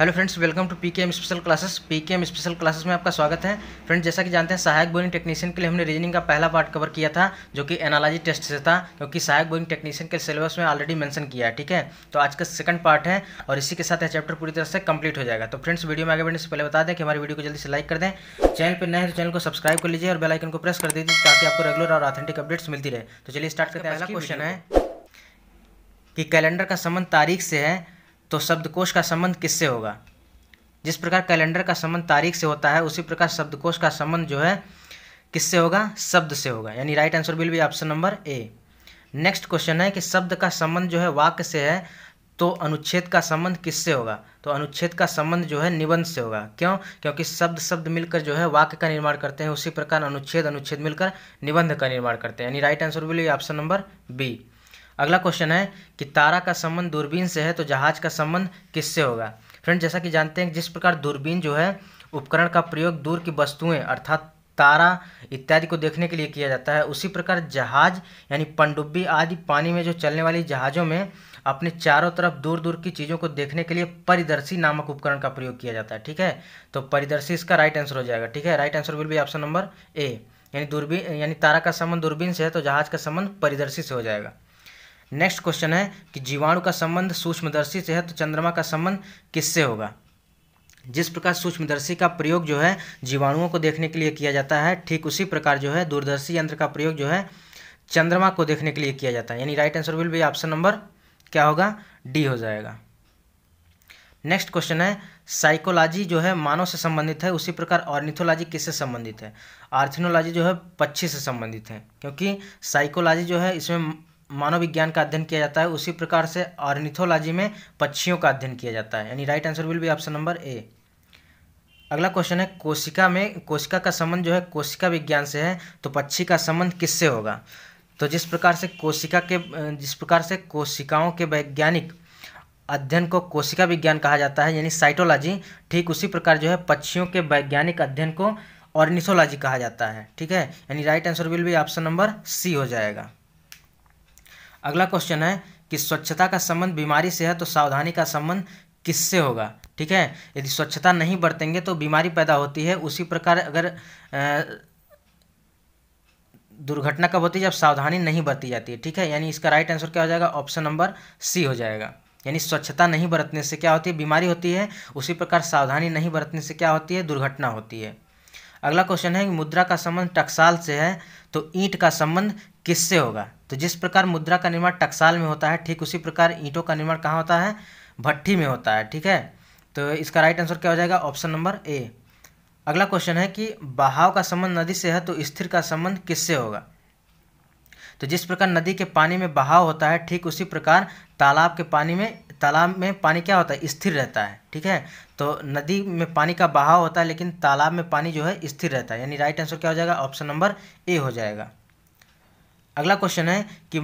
hello friends welcome to P K M special classes P K M special classes में आपका स्वागत है friends जैसा कि जानते हैं सहायक बोइंग टेक्नीशियन के लिए हमने रीजनिंग का पहला पार्ट कवर किया था जो कि एनालॉजी टेस्ट से था क्योंकि सहायक बोइंग टेक्नीशियन के सिलेबस में ऑलरेडी मेंशन किया है ठीक है तो आज का सेकंड पार्ट है और इसी के साथ यह चैप्टर पूरी तरह से कंप्लीट हो जाएगा तो फ्रेंड्स वीडियो में आगे बढ़ने से पहले बता दें कि हमारी वीडियो को जल्दी से लाइक कर दें चैनल पर नए तो चैनल को सब्सक्राइब कर लीजिए और बेलाइकन को प्रेस कर दीजिए ताकि आपको रेगुलर और ऑथेंटिक अपडेट्स मिलती रहे तो चलिए स्टार्ट करते हैं पहला क्वेश्चन है कि कैलेंडर का संबंध तारीख से है तो शब्दकोश का संबंध किससे होगा जिस प्रकार कैलेंडर का संबंध तारीख से होता है उसी प्रकार शब्दकोश का संबंध जो है किससे होगा शब्द से होगा यानी right answer will be option number A next question है कि शब्द का संबंध जो है वाक्य से है तो अनुच्छेद का संबंध किससे होगा तो अनुच्छेद का संबंध जो है निबंध से होगा क्यों क्योंकि शब्द शब्द मिलकर जो है वाक्य का निर्माण करते हैं उसी प्रकार अनुच्छेद अनुच्छेद मिलकर निबंध का निर्माण करते हैं यानी right answer will be option number B अगला क्वेश्चन है कि तारा का संबंध दूरबीन से है तो जहाज का संबंध किससे होगा फ्रेंड जैसा कि जानते हैं जिस प्रकार दूरबीन जो है उपकरण का प्रयोग दूर की वस्तुएं अर्थात तारा इत्यादि को देखने के लिए किया जाता है उसी प्रकार जहाज यानी पनडुब्बी आदि पानी में जो चलने वाली जहाज़ों में अपने चारों तरफ दूर दूर की चीज़ों को देखने के लिए परिदर्शी नामक उपकरण का प्रयोग किया जाता है ठीक है तो परिदर्शी इसका राइट आंसर हो जाएगा ठीक है right answer will be option number A यानी दूरबीन यानी तारा का संबंध दूरबीन से है तो जहाज का संबंध परिदर्शी से हो जाएगा नेक्स्ट क्वेश्चन है कि जीवाणु का संबंध सूक्ष्मदर्शी से है तो चंद्रमा का संबंध किससे होगा जिस प्रकार सूक्ष्मदर्शी का प्रयोग जो है जीवाणुओं को देखने के लिए किया जाता है ठीक उसी प्रकार जो है दूरदर्शी यंत्र का प्रयोग जो है चंद्रमा को देखने के लिए किया जाता है यानी right answer will be option number क्या होगा डी हो जाएगा नेक्स्ट क्वेश्चन है साइकोलॉजी जो है मानव से संबंधित है उसी प्रकार ऑर्निथोलॉजी किससे संबंधित है आर्थिनोलॉजी जो है पक्षी से संबंधित है क्योंकि साइकोलॉजी जो है इसमें मानव विज्ञान का अध्ययन किया जाता है उसी प्रकार से ऑर्निथोलॉजी में पक्षियों का अध्ययन किया जाता है यानी right answer will be option number A अगला क्वेश्चन है कोशिका में कोशिका का संबंध जो है कोशिका विज्ञान से है तो पक्षी का संबंध किससे होगा तो जिस प्रकार से कोशिका के जिस प्रकार से कोशिकाओं के वैज्ञानिक अध्ययन को कोशिका विज्ञान कहा जाता है यानी साइटोलॉजी ठीक उसी प्रकार जो है पक्षियों के वैज्ञानिक अध्ययन को ऑर्निथोलॉजी कहा जाता है ठीक है यानी right answer will be option number C हो जाएगा अगला क्वेश्चन है कि स्वच्छता का संबंध बीमारी से है तो सावधानी का संबंध किससे होगा ठीक है यदि स्वच्छता नहीं बरतेंगे तो बीमारी पैदा होती है उसी प्रकार अगर दुर्घटना कब होती है जब सावधानी नहीं बरती जाती है ठीक है यानी इसका राइट आंसर क्या हो जाएगा ऑप्शन नंबर सी हो जाएगा यानी स्वच्छता नहीं बरतने से क्या होती है बीमारी होती है उसी प्रकार सावधानी नहीं बरतने से क्या होती है दुर्घटना होती है अगला क्वेश्चन है कि मुद्रा का संबंध टकसाल से है तो ईंट का संबंध किससे होगा तो जिस प्रकार मुद्रा का निर्माण टकसाल में होता है ठीक उसी प्रकार ईंटों का निर्माण कहाँ होता है भट्टी में होता है ठीक है तो इसका राइट आंसर क्या हो जाएगा ऑप्शन नंबर ए अगला क्वेश्चन है कि बहाव का संबंध नदी से है तो स्थिर का संबंध किससे होगा तो जिस प्रकार नदी के पानी में बहाव होता है ठीक उसी प्रकार तालाब के पानी में तालाब में पानी क्या होता है स्थिर रहता है ठीक है तो नदी में पानी का बहाव होता है लेकिन तालाब में पानी जो है स्थिर रहता है यानी राइट आंसर क्या हो जाएगा ऑप्शन नंबर ए हो जाएगा अगला क्वेश्चन है कि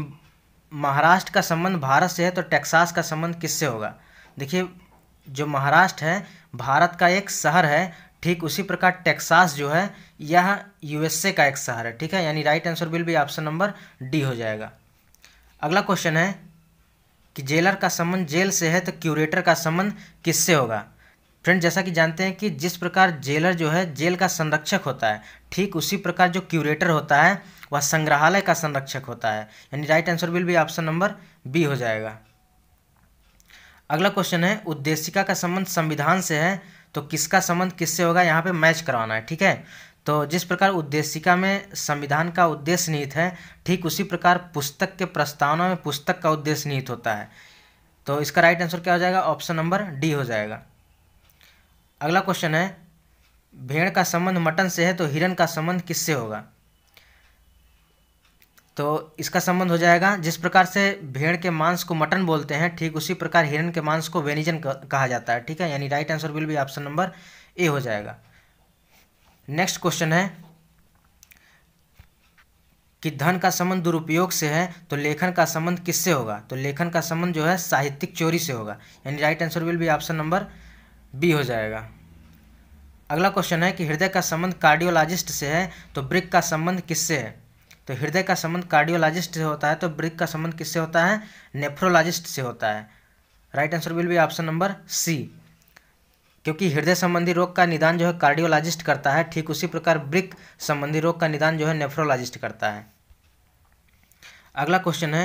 महाराष्ट्र का संबंध भारत से है तो टेक्सास का संबंध किससे होगा देखिए जो महाराष्ट्र है भारत का एक शहर है ठीक उसी प्रकार टेक्सास जो है यह यूएसए का एक शहर है ठीक है यानी right answer will be option number D हो जाएगा अगला क्वेश्चन है कि जेलर का संबंध जेल से है तो क्यूरेटर का संबंध किससे होगा फ्रेंड जैसा कि जानते हैं कि जिस प्रकार जेलर जो है जेल का संरक्षक होता है ठीक उसी प्रकार जो क्यूरेटर होता है वह संग्रहालय का संरक्षक होता है यानी right answer will be option number B हो जाएगा अगला क्वेश्चन है उद्देशिका का संबंध संविधान से है तो किसका संबंध किससे होगा यहाँ पे मैच करवाना है ठीक है तो जिस प्रकार उद्देशिका में संविधान का उद्देश्य निहित है ठीक उसी प्रकार पुस्तक के प्रस्तावना में पुस्तक का उद्देश्य निहित होता है तो इसका राइट आंसर क्या हो जाएगा ऑप्शन नंबर डी हो जाएगा अगला क्वेश्चन है भेड़ का संबंध मटन से है तो हिरण का संबंध किससे होगा तो इसका संबंध हो जाएगा जिस प्रकार से भेड़ के मांस को मटन बोलते हैं ठीक उसी प्रकार हिरण के मांस को वेनिजन कहा जाता है ठीक है यानी right answer will be option number A हो जाएगा नेक्स्ट क्वेश्चन है कि धन का संबंध दुरुपयोग से है तो लेखन का संबंध किससे होगा तो लेखन का संबंध जो है साहित्यिक चोरी से होगा यानी right answer will be option number B हो जाएगा अगला क्वेश्चन है कि हृदय का संबंध कार्डियोलॉजिस्ट से है तो ब्रिक का संबंध किससे है तो हृदय का संबंध कार्डियोलॉजिस्ट से होता है तो ब्रिक का संबंध किससे होता है नेफ्रोलॉजिस्ट से होता है right answer will be option number C क्योंकि हृदय संबंधी रोग का निदान जो है कार्डियोलॉजिस्ट करता है ठीक उसी प्रकार ब्रिक संबंधी रोग का निदान जो है नेफ्रोलॉजिस्ट करता है अगला क्वेश्चन है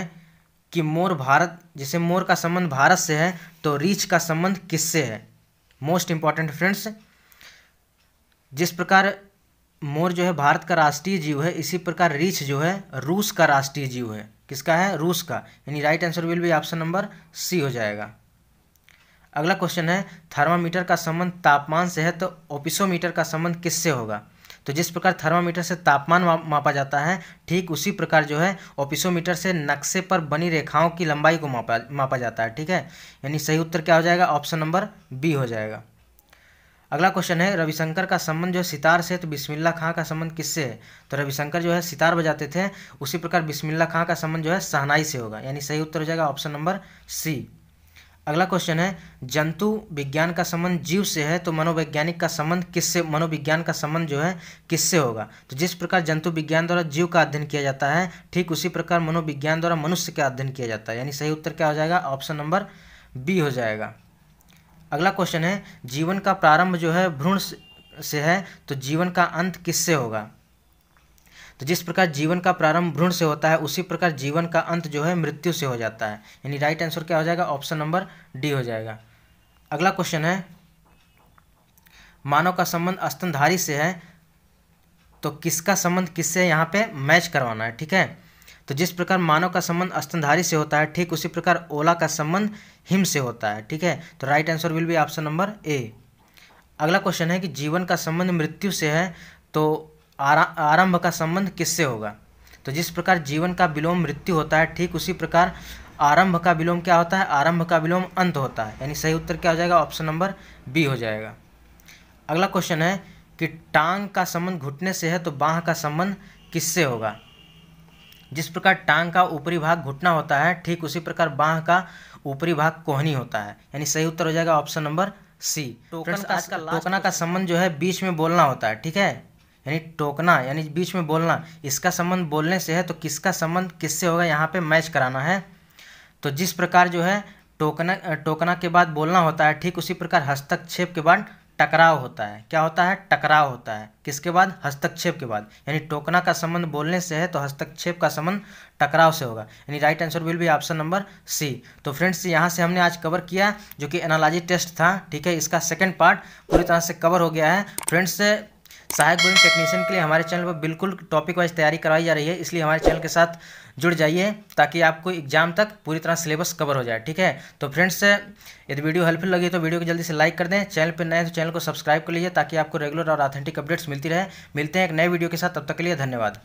कि मोर भारत जिसे मोर का संबंध भारत से है तो रीछ का संबंध किससे है मोस्ट इम्पॉर्टेंट फ्रेंड्स जिस प्रकार मोर जो है भारत का राष्ट्रीय जीव है इसी प्रकार रीछ जो है रूस का राष्ट्रीय जीव है किसका है रूस का यानी right answer will be option number C हो जाएगा अगला क्वेश्चन है थर्मामीटर का संबंध तापमान से है तो ओपिसोमीटर का संबंध किससे होगा तो जिस प्रकार थर्मामीटर से तापमान मापा जाता है ठीक उसी प्रकार जो है ओपिसोमीटर से नक्शे पर बनी रेखाओं की लंबाई को मापा मापा जाता है ठीक है यानी सही उत्तर क्या हो जाएगा ऑप्शन नंबर बी हो जाएगा अगला क्वेश्चन है रविशंकर का संबंध जो है सितार से तो बिस्मिल्ला खां का संबंध किससे है तो रविशंकर जो है सितार बजाते थे उसी प्रकार बिस्मिल्ला खां का संबंध जो है सहनाई से होगा यानी सही उत्तर हो जाएगा ऑप्शन नंबर सी अगला क्वेश्चन है जंतु विज्ञान का संबंध जीव से है तो मनोवैज्ञानिक का संबंध किससे मनोविज्ञान का संबंध जो है किससे होगा तो जिस प्रकार जंतु विज्ञान द्वारा जीव का अध्ययन किया जाता है ठीक उसी प्रकार मनोविज्ञान द्वारा मनुष्य का अध्ययन किया जाता है यानी सही उत्तर क्या हो जाएगा ऑप्शन नंबर बी हो जाएगा अगला क्वेश्चन है जीवन का प्रारंभ जो है भ्रूण से है तो जीवन का अंत किससे होगा तो जिस प्रकार जीवन का प्रारंभ भ्रूण से होता है उसी प्रकार जीवन का अंत जो है मृत्यु से हो जाता है यानी राइट आंसर क्या हो जाएगा ऑप्शन नंबर डी हो जाएगा अगला क्वेश्चन है मानव का संबंध स्तनधारी से है तो किसका संबंध किससे यहाँ पे मैच करवाना है ठीक है तो जिस प्रकार मानव का संबंध स्तनधारी से होता है ठीक उसी प्रकार ओला का संबंध हिम से होता है ठीक है तो right answer will be option number A अगला क्वेश्चन है कि जीवन का संबंध मृत्यु से है तो आरा आरंभ का संबंध किससे होगा तो जिस प्रकार जीवन का विलोम मृत्यु होता है ठीक उसी प्रकार आरंभ का विलोम क्या होता है आरंभ का विलोम अंत होता है यानी सही उत्तर क्या हो जाएगा ऑप्शन नंबर बी हो जाएगा अगला क्वेश्चन है कि टांग का संबंध घुटने से है तो बाह का संबंध किससे होगा जिस प्रकार टांग का ऊपरी भाग घुटना होता है ठीक उसी प्रकार बाह का ऊपरी भाग कोहनी होता है यानी सही उत्तर हो जाएगा ऑप्शन नंबर सी टोकन का, टोकना का संबंध जो है बीच में बोलना होता है ठीक है यानी टोकना यानी बीच में बोलना इसका संबंध बोलने से है तो किसका संबंध किससे होगा यहाँ पे मैच कराना है तो जिस प्रकार जो है टोकना टोकना के बाद बोलना होता है ठीक उसी प्रकार हस्तक्षेप के बाद टकराव होता है क्या होता है टकराव होता है किसके बाद हस्तक्षेप के बाद यानी टोकना का संबंध बोलने से है तो हस्तक्षेप का संबंध टकराव से होगा यानी right answer will be option number C तो फ्रेंड्स यहाँ से हमने आज कवर किया जो कि एनालॉजी टेस्ट था ठीक है इसका सेकेंड पार्ट पूरी तरह से कवर हो गया है फ्रेंड्स सहायक बोरिंग टेक्नीशियन के लिए हमारे चैनल पर बिल्कुल टॉपिक वाइज तैयारी करवाई जा रही है इसलिए हमारे चैनल के साथ जुड़ जाइए ताकि आपको एग्जाम तक पूरी तरह सिलेबस कवर हो जाए ठीक है तो फ्रेंड्स यदि वीडियो हेल्पफुल लगी तो वीडियो को जल्दी से लाइक कर दें चैनल पर नए तो चैनल को सब्सक्राइब कर लीजिए ताकि आपको रेगुलर और ऑथेंटिक अपडेट्स मिलती रहे मिलते हैं एक नए वीडियो के साथ तब तक के लिए धन्यवाद